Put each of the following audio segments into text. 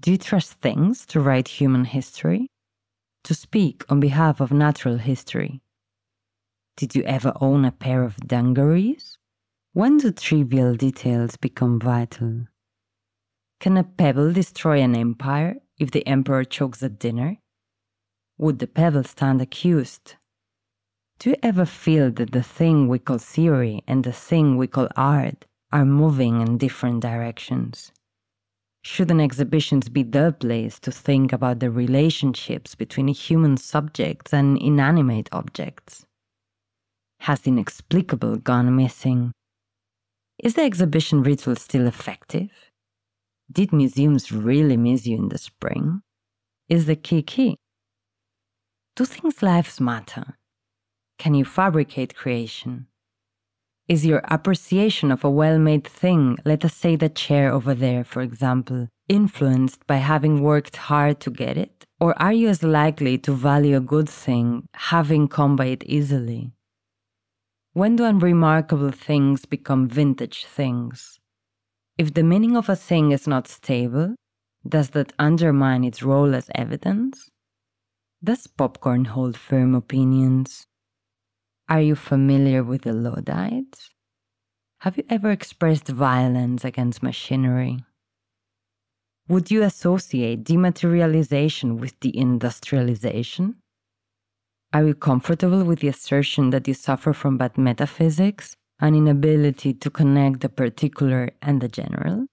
Do you trust things to write human history? To speak on behalf of natural history? Did you ever own a pair of dungarees? When do trivial details become vital? Can a pebble destroy an empire if the emperor chokes at dinner? Would the pebble stand accused? Do you ever feel that the thing we call theory and the thing we call art are moving in different directions? Shouldn't exhibitions be the place to think about the relationships between human subjects and inanimate objects? Has the inexplicable gone missing? Is the exhibition ritual still effective? Did museums really miss you in the spring? Is the key key? Do things lives matter? Can you fabricate creation? is your appreciation of a well made thing, let us say the chair over there, for example, influenced by having worked hard to get it? Or are you as likely to value a good thing having come by it easily? When do unremarkable things become vintage things? If the meaning of a thing is not stable, does that undermine its role as evidence? Does popcorn hold firm opinions? Are you familiar with the Luddites? Have you ever expressed violence against machinery? Would you associate dematerialization with deindustrialization? Are you comfortable with the assertion that you suffer from bad metaphysics, an inability to connect the particular and the general?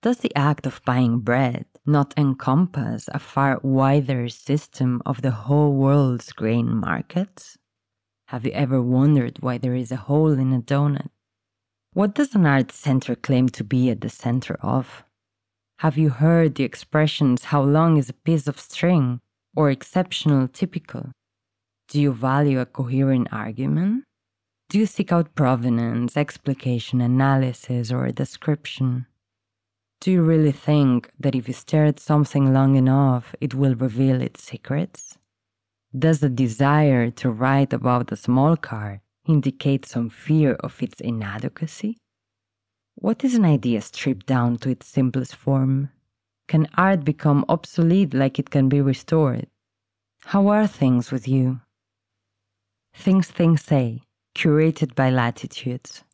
Does the act of buying bread not encompass a far wider system of the whole world's grain markets? Have you ever wondered why there is a hole in a donut? What does an art center claim to be at the center of? Have you heard the expressions, how long is a piece of string, or exceptional typical? Do you value a coherent argument? Do you seek out provenance, explication, analysis, or description? Do you really think that if you stare at something long enough, it will reveal its secrets? Does the desire to write about the small car indicate some fear of its inadequacy? What is an idea stripped down to its simplest form? Can art become obsolete like it can be restored? How are things with you? Things Things Say, curated by Latitudes.